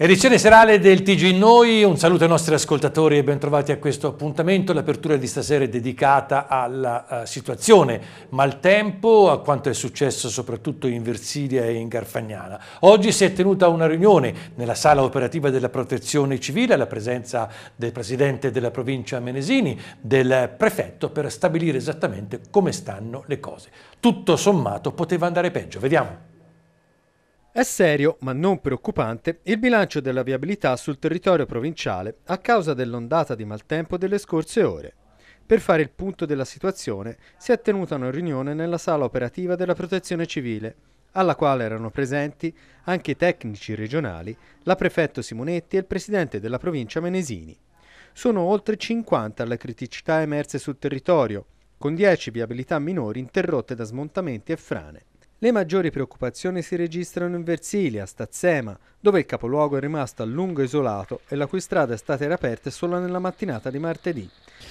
Edizione serale del TG Noi, un saluto ai nostri ascoltatori e bentrovati a questo appuntamento. L'apertura di stasera è dedicata alla uh, situazione maltempo, a quanto è successo soprattutto in Versilia e in Garfagnana. Oggi si è tenuta una riunione nella sala operativa della protezione civile alla presenza del presidente della provincia Menesini, del prefetto, per stabilire esattamente come stanno le cose. Tutto sommato poteva andare peggio. Vediamo. È serio, ma non preoccupante, il bilancio della viabilità sul territorio provinciale a causa dell'ondata di maltempo delle scorse ore. Per fare il punto della situazione si è tenuta una riunione nella sala operativa della Protezione Civile, alla quale erano presenti anche i tecnici regionali, la prefetto Simonetti e il presidente della provincia Menesini. Sono oltre 50 le criticità emerse sul territorio, con 10 viabilità minori interrotte da smontamenti e frane. Le maggiori preoccupazioni si registrano in Versilia, Stazzema, dove il capoluogo è rimasto a lungo isolato e la cui strada è stata riaperta solo nella mattinata di martedì.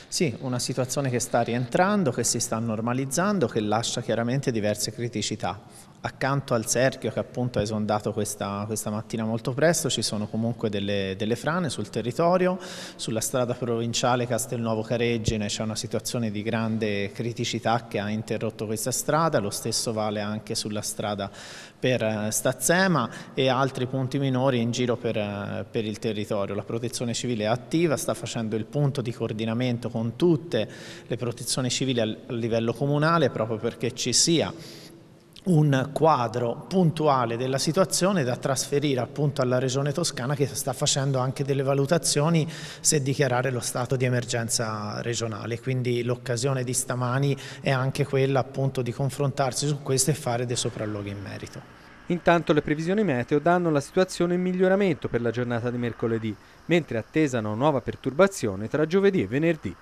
Sì, una situazione che sta rientrando, che si sta normalizzando, che lascia chiaramente diverse criticità. Accanto al cerchio che appunto ha esondato questa, questa, mattina molto presto ci sono comunque delle, delle frane sul territorio, sulla strada provinciale Castelnuovo Careggine c'è una situazione di grande criticità che ha interrotto questa strada, lo stesso vale anche sulla strada per eh, Stazzema e altri punti minori in giro per, eh, per, il territorio. La protezione civile è attiva, sta facendo il punto di coordinamento con tutte le protezioni civili a livello comunale proprio perché ci sia un quadro puntuale della situazione da trasferire appunto alla Regione Toscana che sta facendo anche delle valutazioni se dichiarare lo stato di emergenza regionale. Quindi l'occasione di stamani è anche quella appunto di confrontarsi su questo e fare dei sopralluoghi in merito. Intanto le previsioni meteo danno la situazione in miglioramento per la giornata di mercoledì, mentre attesano nuova perturbazione tra giovedì e venerdì.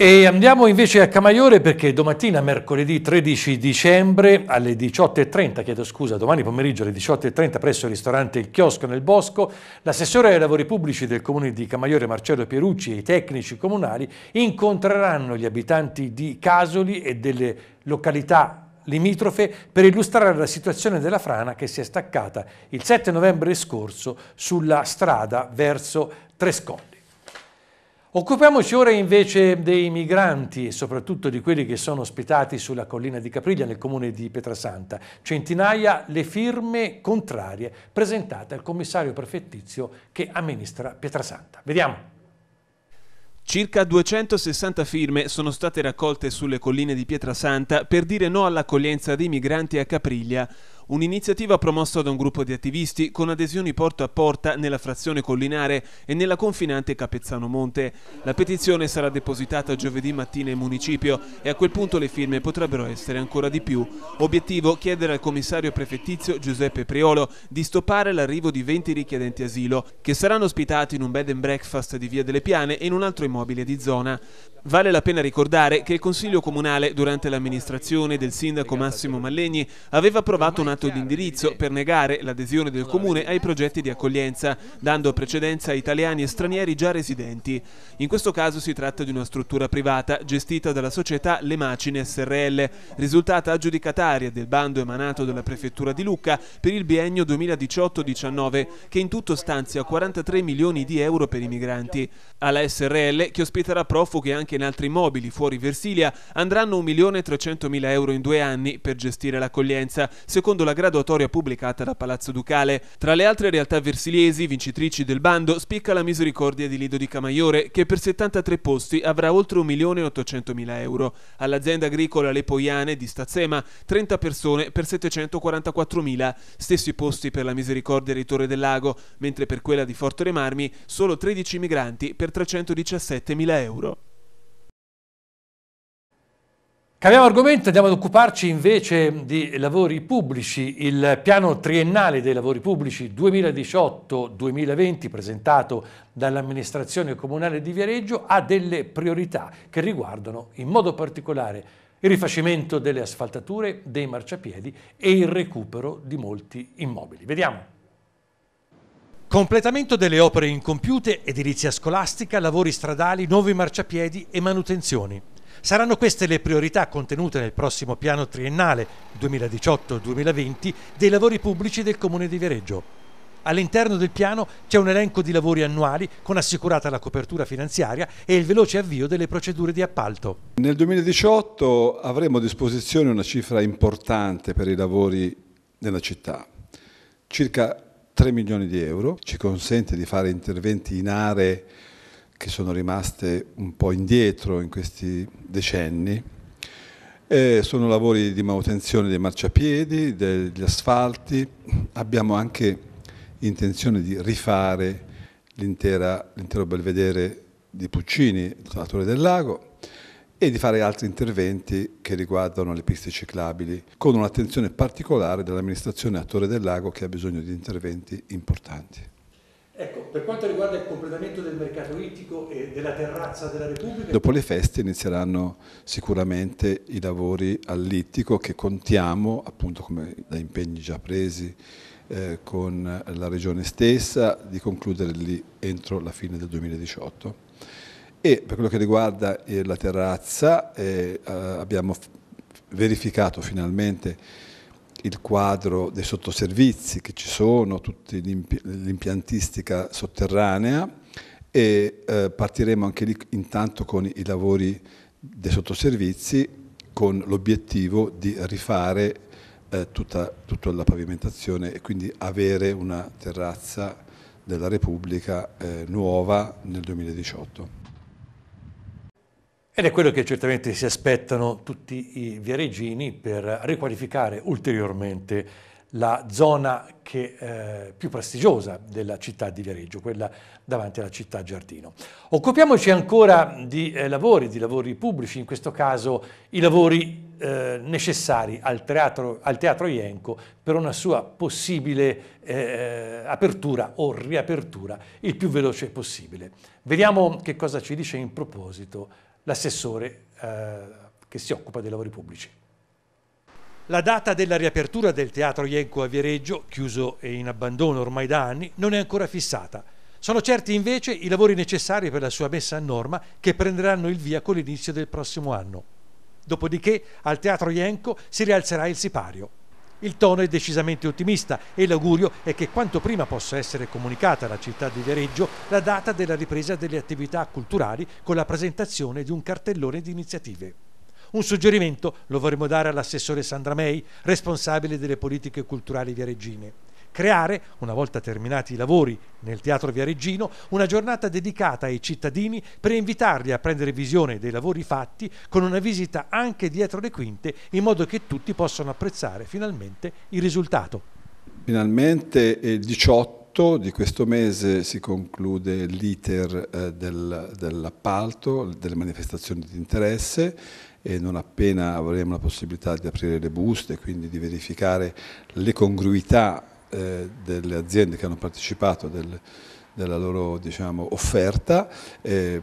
E andiamo invece a Camaiore perché domattina, mercoledì 13 dicembre alle 18.30, chiedo scusa, domani pomeriggio alle 18.30 presso il ristorante Il Chiosco nel Bosco, l'assessore ai lavori pubblici del comune di Camaiore Marcello Pierucci e i tecnici comunali incontreranno gli abitanti di Casoli e delle località limitrofe per illustrare la situazione della frana che si è staccata il 7 novembre scorso sulla strada verso Trescolli. Occupiamoci ora invece dei migranti, e soprattutto di quelli che sono ospitati sulla collina di Capriglia nel comune di Pietrasanta. Centinaia le firme contrarie presentate al commissario prefettizio che amministra Pietrasanta. Vediamo. Circa 260 firme sono state raccolte sulle colline di Pietrasanta per dire no all'accoglienza dei migranti a Capriglia. Un'iniziativa promossa da un gruppo di attivisti con adesioni porta a porta nella frazione collinare e nella confinante Capezzano Monte. La petizione sarà depositata giovedì mattina in municipio e a quel punto le firme potrebbero essere ancora di più. Obiettivo chiedere al commissario prefettizio Giuseppe Priolo di stoppare l'arrivo di 20 richiedenti asilo che saranno ospitati in un bed and breakfast di Via delle Piane e in un altro immobile di zona. Vale la pena ricordare che il Consiglio Comunale, durante l'amministrazione del sindaco Massimo Mallegni, aveva approvato un atto di indirizzo per negare l'adesione del Comune ai progetti di accoglienza, dando precedenza a italiani e stranieri già residenti. In questo caso si tratta di una struttura privata gestita dalla società Le Macine SRL, risultata aggiudicataria del bando emanato dalla Prefettura di Lucca per il biennio 2018-19, che in tutto stanzia 43 milioni di euro per i migranti. Alla SRL, che ospiterà profughi anche anche in altri immobili fuori Versilia andranno 1.300.000 euro in due anni per gestire l'accoglienza, secondo la graduatoria pubblicata da Palazzo Ducale. Tra le altre realtà versiliesi, vincitrici del bando, spicca la misericordia di Lido di Camaiore, che per 73 posti avrà oltre 1.800.000 euro. All'azienda agricola Le Poiane di Stazzema, 30 persone per 744.000, stessi posti per la misericordia di Torre del Lago, mentre per quella di Forte Remarmi solo 13 migranti per 317.000 euro. Cambiamo argomento, andiamo ad occuparci invece di lavori pubblici. Il piano triennale dei lavori pubblici 2018-2020 presentato dall'amministrazione comunale di Viareggio ha delle priorità che riguardano in modo particolare il rifacimento delle asfaltature, dei marciapiedi e il recupero di molti immobili. Vediamo. Completamento delle opere incompiute, edilizia scolastica, lavori stradali, nuovi marciapiedi e manutenzioni. Saranno queste le priorità contenute nel prossimo piano triennale 2018-2020 dei lavori pubblici del Comune di Viareggio. All'interno del piano c'è un elenco di lavori annuali con assicurata la copertura finanziaria e il veloce avvio delle procedure di appalto. Nel 2018 avremo a disposizione una cifra importante per i lavori della città, circa 3 milioni di euro, ci consente di fare interventi in aree che sono rimaste un po' indietro in questi decenni. E sono lavori di manutenzione dei marciapiedi, degli asfalti, abbiamo anche intenzione di rifare l'intero belvedere di Puccini, la Torre del Lago, e di fare altri interventi che riguardano le piste ciclabili, con un'attenzione particolare dell'amministrazione a Torre del Lago che ha bisogno di interventi importanti. Ecco, per quanto riguarda il completamento del mercato ittico e della terrazza della Repubblica... Dopo le feste inizieranno sicuramente i lavori all'ittico che contiamo, appunto come da impegni già presi, eh, con la regione stessa, di concludere lì entro la fine del 2018. E per quello che riguarda eh, la terrazza eh, eh abbiamo verificato finalmente il quadro dei sottoservizi che ci sono, tutta l'impiantistica sotterranea e eh, partiremo anche lì intanto con i lavori dei sottoservizi con l'obiettivo di rifare eh, tutta, tutta, la pavimentazione e quindi avere una terrazza della Repubblica eh, nuova nel 2018. Ed è quello che certamente si aspettano tutti i viareggini per riqualificare ulteriormente la zona che, eh, più prestigiosa della città di Viareggio, quella davanti alla città Giardino. Occupiamoci ancora di eh, lavori, di lavori pubblici, in questo caso i lavori eh, necessari al teatro, al teatro, Ienco per una sua possibile eh, eh, apertura o riapertura il più veloce possibile. Vediamo che cosa ci dice in proposito l'assessore eh, che si occupa dei lavori pubblici. La data della riapertura del teatro Ienco a Viareggio, chiuso e in abbandono ormai da anni, non è ancora fissata. Sono certi invece i lavori necessari per la sua messa a norma che prenderanno il via con l'inizio del prossimo anno. Dopodiché al teatro Ienco si rialzerà il sipario. Il tono è decisamente ottimista e l'augurio è che quanto prima possa essere comunicata alla città di Viareggio la data della ripresa delle attività culturali con la presentazione di un cartellone di iniziative. Un suggerimento lo vorremmo dare all'assessore Sandra Mei, responsabile delle politiche culturali viareggine creare, una volta terminati i lavori nel Teatro Viareggino, una giornata dedicata ai cittadini per invitarli a prendere visione dei lavori fatti con una visita anche dietro le quinte in modo che tutti possano apprezzare finalmente il risultato. Finalmente il 18 di questo mese si conclude l'iter eh, del, dell'appalto, delle manifestazioni di interesse e non appena avremo la possibilità di aprire le buste, quindi di verificare le congruità eh, delle aziende che hanno partecipato del, della loro diciamo, offerta, eh,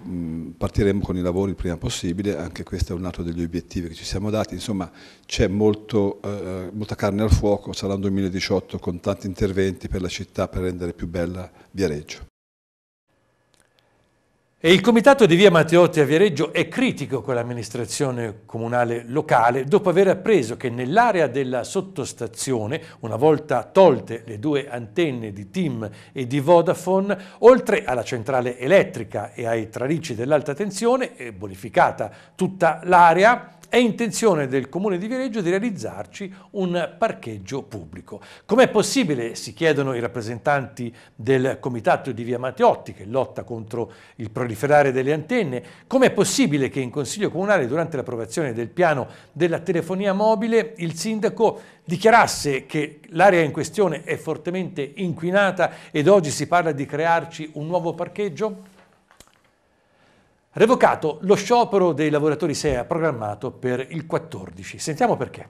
partiremo con i lavori il prima possibile, anche questo è un altro degli obiettivi che ci siamo dati, insomma c'è eh, molta carne al fuoco, sarà un 2018 con tanti interventi per la città per rendere più bella Viareggio. E il comitato di via Matteotti a Viareggio è critico con l'amministrazione comunale locale dopo aver appreso che nell'area della sottostazione, una volta tolte le due antenne di TIM e di Vodafone, oltre alla centrale elettrica e ai tralicci dell'alta tensione, è bonificata tutta l'area, è intenzione del Comune di Viareggio di realizzarci un parcheggio pubblico. Com'è possibile, si chiedono i rappresentanti del Comitato di Via Matteotti, che lotta contro il proliferare delle antenne, com'è possibile che in Consiglio Comunale, durante l'approvazione del piano della telefonia mobile, il sindaco dichiarasse che l'area in questione è fortemente inquinata ed oggi si parla di crearci un nuovo parcheggio? Revocato lo sciopero dei lavoratori SEA programmato per il 14. Sentiamo perché.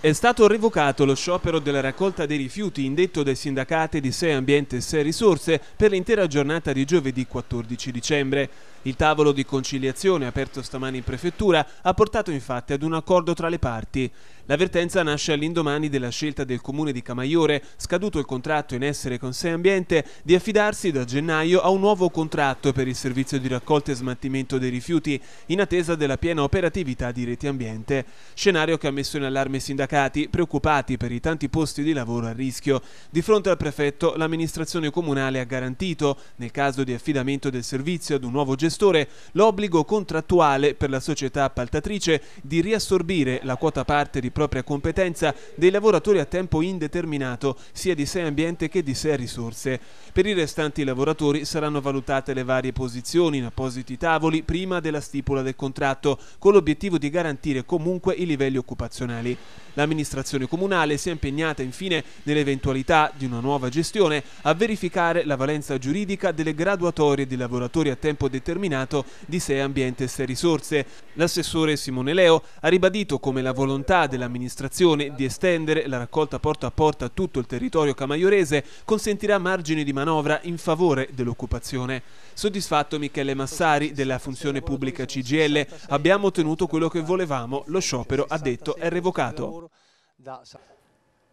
È stato revocato lo sciopero della raccolta dei rifiuti indetto dai sindacati di SEA Ambiente e SEA Risorse per l'intera giornata di giovedì 14 dicembre. Il tavolo di conciliazione aperto stamani in prefettura ha portato infatti ad un accordo tra le parti. L'avvertenza nasce all'indomani della scelta del comune di Camaiore, scaduto il contratto in essere con Sei Ambiente, di affidarsi da gennaio a un nuovo contratto per il servizio di raccolta e smattimento dei rifiuti, in attesa della piena operatività di Reti Ambiente. Scenario che ha messo in allarme i sindacati, preoccupati per i tanti posti di lavoro a rischio. Di fronte al prefetto, l'amministrazione comunale ha garantito, nel caso di affidamento del servizio ad un nuovo gestore, gestore l'obbligo contrattuale per la società appaltatrice di riassorbire la quota parte di propria competenza dei lavoratori a tempo indeterminato sia di sé ambiente che di sé risorse. Per i restanti lavoratori saranno valutate le varie posizioni in appositi tavoli prima della stipula del contratto, con l'obiettivo di garantire comunque i livelli occupazionali. L'amministrazione comunale si è impegnata infine, nell'eventualità di una nuova gestione, a verificare la valenza giuridica delle graduatorie di lavoratori a tempo determinato di 6 Ambiente e 6 Risorse. L'assessore Simone Leo ha ribadito come la volontà dell'amministrazione di estendere la raccolta porta a porta a tutto il territorio camaiorese consentirà margini di manovra in favore dell'occupazione. Soddisfatto Michele Massari della funzione pubblica CGL, abbiamo ottenuto quello che volevamo, lo sciopero ha detto è revocato.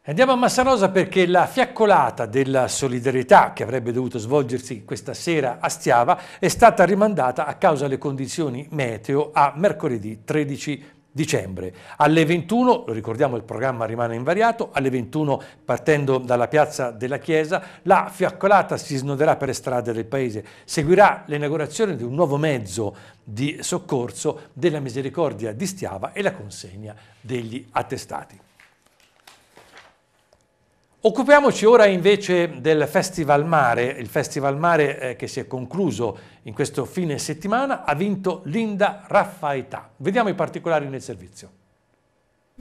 Andiamo a Massarosa perché la fiaccolata della solidarietà che avrebbe dovuto svolgersi questa sera a Stiava è stata rimandata a causa delle condizioni meteo a mercoledì 13 marzo dicembre. Alle 21, lo ricordiamo il programma rimane invariato, alle 21 partendo dalla piazza della Chiesa la fiaccolata si snoderà per le strade del paese, seguirà l'inaugurazione di un nuovo mezzo di soccorso della misericordia di Stiava e la consegna degli attestati. Occupiamoci ora invece del Festival Mare, il Festival Mare eh, che si è concluso in questo fine settimana, ha vinto Linda Raffaetà. Vediamo i particolari nel servizio.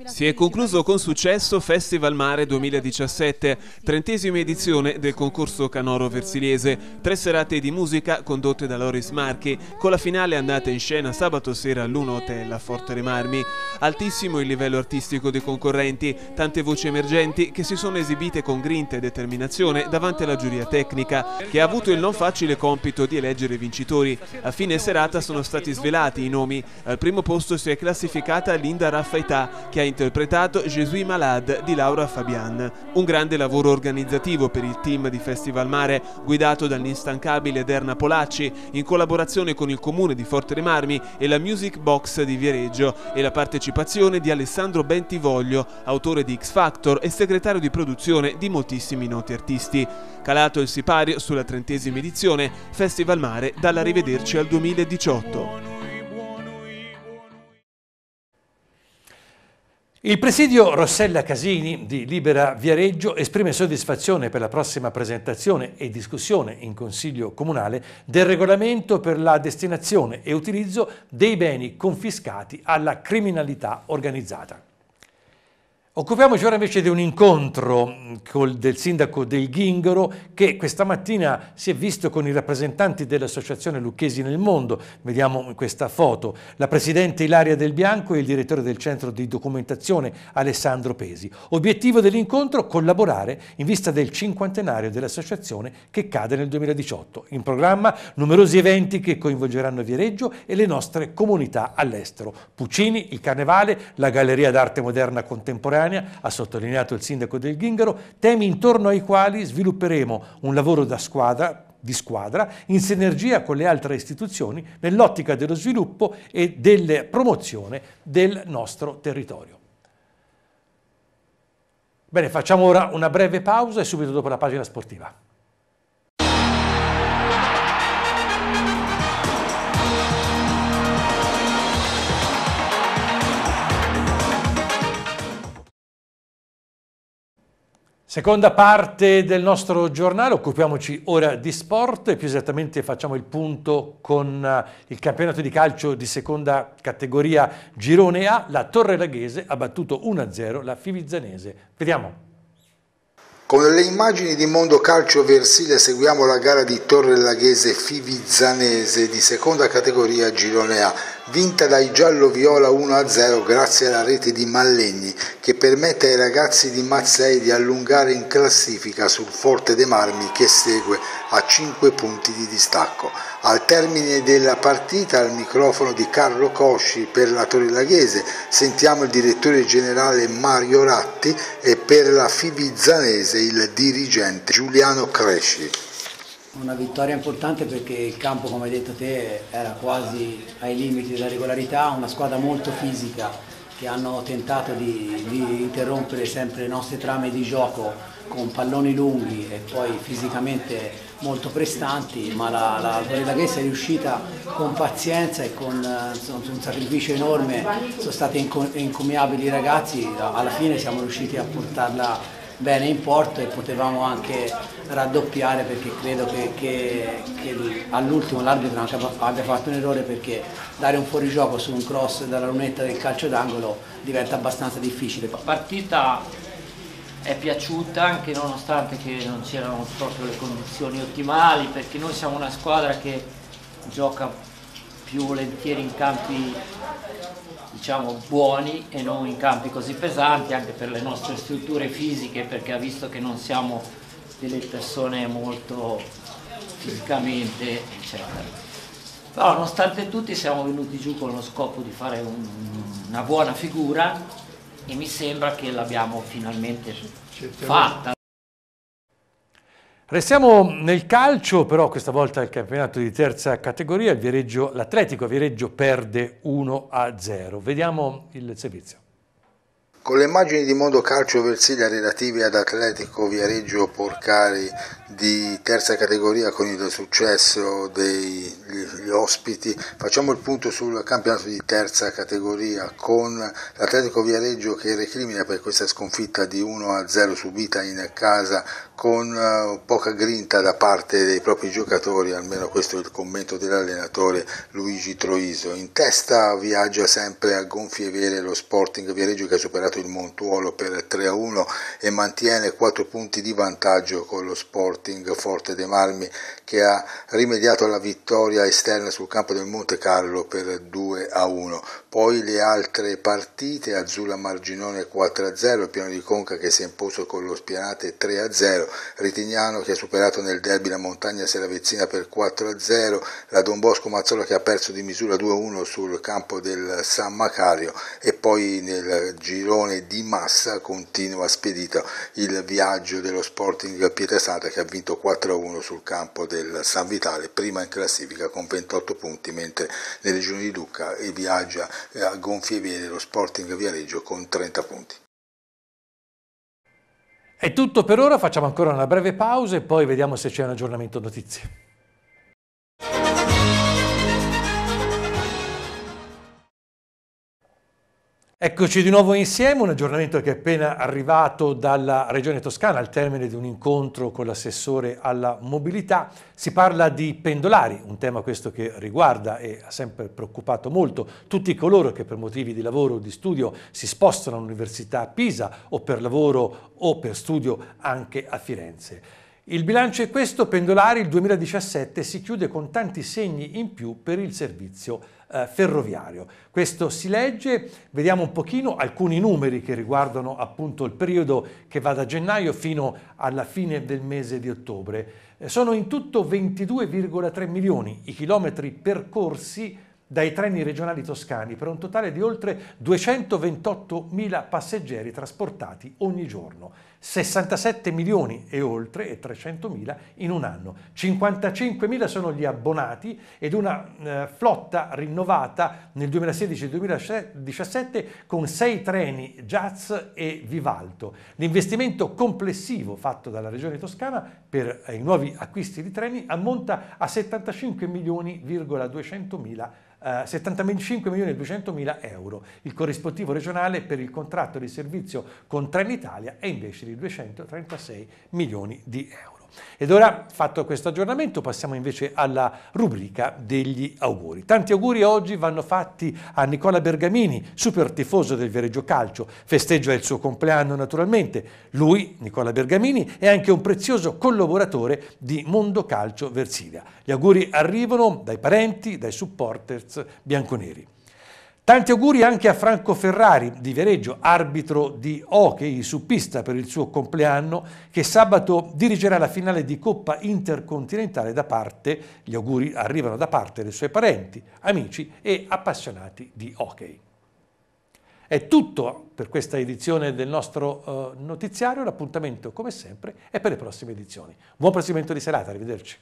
Si è concluso con successo Festival Mare 2017, trentesima edizione del concorso Canoro Versiliese, tre serate di musica condotte da Loris Marchi, con la finale andata in scena sabato sera all'1 Hotel a Forte Remarmi. Altissimo il livello artistico dei concorrenti, tante voci emergenti che si sono esibite con grinta e determinazione davanti alla giuria tecnica, che ha avuto il non facile compito di eleggere i vincitori. A fine serata sono stati svelati i nomi. Al primo posto si è classificata Linda Raffaità, che ha interpretato Jésus Malade di Laura Fabian, un grande lavoro organizzativo per il team di Festival Mare guidato dall'instancabile Derna Polacci in collaborazione con il comune di Forte Remarmi e la Music Box di Viareggio e la partecipazione di Alessandro Bentivoglio, autore di X Factor e segretario di produzione di moltissimi noti artisti. Calato il sipario sulla trentesima edizione, Festival Mare dalla Rivederci al 2018. Il presidio Rossella Casini di Libera Viareggio esprime soddisfazione per la prossima presentazione e discussione in Consiglio Comunale del regolamento per la destinazione e utilizzo dei beni confiscati alla criminalità organizzata. Occupiamoci ora invece di un incontro mm, col, del sindaco del Ghingoro che questa mattina si è visto con i rappresentanti dell'Associazione Lucchesi nel Mondo. Vediamo questa foto. La presidente Ilaria Del Bianco e il direttore del centro di documentazione Alessandro Pesi. Obiettivo dell'incontro? Collaborare in vista del cinquantenario dell'associazione che cade nel 2018. In programma numerosi eventi che coinvolgeranno Viareggio e le nostre comunità all'estero. Puccini, il Carnevale, la Galleria d'Arte Moderna Contemporanea Padania, ha sottolineato il sindaco del Ghingaro, temi intorno ai quali svilupperemo un lavoro da squadra di squadra in sinergia con le altre istituzioni nell'ottica dello sviluppo e della promozione del nostro territorio. Bene, facciamo ora una breve pausa e subito dopo la pagina sportiva. Seconda parte del nostro giornale, occupiamoci ora di sport e più esattamente facciamo il punto con eh, il campionato di calcio di seconda categoria Girone A. La Torre Laghese ha battuto 1-0 la Fivizzanese. Vediamo. Con le immagini di Mondo Calcio Versile seguiamo la gara di Torre Laghese Fivizzanese di seconda categoria Girone A vinta dai giallo-viola 1-0 grazie alla rete di Mallegni che permette ai ragazzi di Mazzei di allungare in classifica sul Forte dei Marmi che segue a 5 punti di distacco. Al termine della partita al microfono di Carlo Cosci per la Torre Laghese sentiamo il direttore generale Mario Ratti e per la Fibizzanese il dirigente Giuliano Cresci una vittoria importante perché il campo, come hai detto te, era quasi ai limiti della regolarità, una squadra molto fisica che hanno tentato di, di interrompere sempre le nostre trame di gioco con palloni lunghi e poi fisicamente molto prestanti, ma la, la Bredaghese è riuscita con pazienza e con eh, insomma, un sacrificio enorme, sono stati encomiabili i ragazzi, alla fine siamo riusciti a portarla bene in porto e potevamo anche raddoppiare perché credo che, che, che all'ultimo l'arbitro abbia fatto un errore perché dare un fuorigioco su un cross dalla lunetta del calcio d'angolo diventa abbastanza difficile. La partita è piaciuta anche nonostante che non c'erano proprio le condizioni ottimali perché noi siamo una squadra che gioca più volentieri in campi diciamo, buoni e non in campi così pesanti anche per le nostre strutture fisiche perché ha visto che non siamo delle persone molto fisicamente eccetera. Però nonostante tutti siamo venuti giù con lo scopo di fare un, una buona figura e mi sembra che l'abbiamo finalmente fatta. Restiamo nel calcio, però questa volta il campionato di terza categoria, l'Atletico Viareggio perde 1-0. Vediamo il servizio. Con le immagini di Mondo Calcio Versilia relative ad Atletico Viareggio Porcari di terza categoria con il successo degli ospiti. Facciamo il punto sul campionato di terza categoria con l'Atletico Viareggio che recrimina per questa sconfitta di 1-0 subita in casa con eh, poca grinta da parte dei propri giocatori, almeno questo è il commento dell'allenatore Luigi Troiso. In testa viaggia sempre a gonfie vele lo Sporting Viareggio che ha superato il Montuolo per 3-1 e mantiene 4 punti di vantaggio con lo Sporting Forte dei Marmi che ha rimediato la vittoria esterna Modena sul campo del Monte Carlo per 2 a 1. Poi le altre partite, Azzurra Marginone 4 a 0, Piano di Conca che si è imposto con lo Spianate 3 a 0, Ritignano che ha superato nel derby la Montagna Seravezzina per 4 a 0, la Don Bosco Mazzola che ha perso di misura 2 a 1 sul campo del San Macario e poi nel girone di massa continua spedito il viaggio dello Sporting Pietrasanta che ha vinto 4 a 1 sul campo del San Vitale, prima in classifica con 20 38 punti, mentre nelle regioni di Lucca e eh, viaggia eh, a gonfie vele lo Sporting Viareggio con 30 punti. È tutto per ora, facciamo ancora una breve pausa e poi vediamo se c'è un aggiornamento notizie. Eccoci di nuovo insieme, un aggiornamento che è appena arrivato dalla Regione Toscana al termine di un incontro con l'assessore alla mobilità. Si parla di pendolari, un tema questo che riguarda e ha sempre preoccupato molto tutti coloro che per motivi di lavoro o di studio si spostano all'Università Pisa o per lavoro o per studio anche a Firenze. Il bilancio è questo, pendolari, il 2017 si chiude con tanti segni in più per il servizio eh, ferroviario. Questo si legge, vediamo un pochino alcuni numeri che riguardano appunto il periodo che va da gennaio fino alla fine del mese di ottobre. Eh, sono in tutto 22,3 milioni i chilometri percorsi dai treni regionali toscani per un totale di oltre 228 mila passeggeri trasportati ogni giorno. 67 milioni e oltre e 300 mila in un anno. 55 mila sono gli abbonati ed una eh, flotta rinnovata nel 2016-2017 con sei treni Jazz e Vivalto. L'investimento complessivo fatto dalla Regione Toscana per eh, i nuovi acquisti di treni ammonta a 75 milioni,200 mila 75 milioni e 200 mila euro. Il corrispettivo regionale per il contratto di servizio con Trenitalia è invece di di 236 milioni di euro. Ed ora, fatto questo aggiornamento, passiamo invece alla rubrica degli auguri. Tanti auguri oggi vanno fatti a Nicola Bergamini, super tifoso del Viareggio Calcio. Festeggia il suo compleanno naturalmente. Lui, Nicola Bergamini, è anche un prezioso collaboratore di Mondo Calcio Versilia. Gli auguri arrivano dai parenti, dai supporters bianconeri. Tanti auguri anche a Franco Ferrari di Viareggio, arbitro di hockey su pista per il suo compleanno, che sabato dirigerà la finale di Coppa Intercontinentale da parte, gli auguri arrivano da parte dei suoi parenti, amici e appassionati di hockey. È tutto per questa edizione del nostro eh, notiziario, l'appuntamento come sempre è per le prossime edizioni. Buon proseguimento di serata, arrivederci.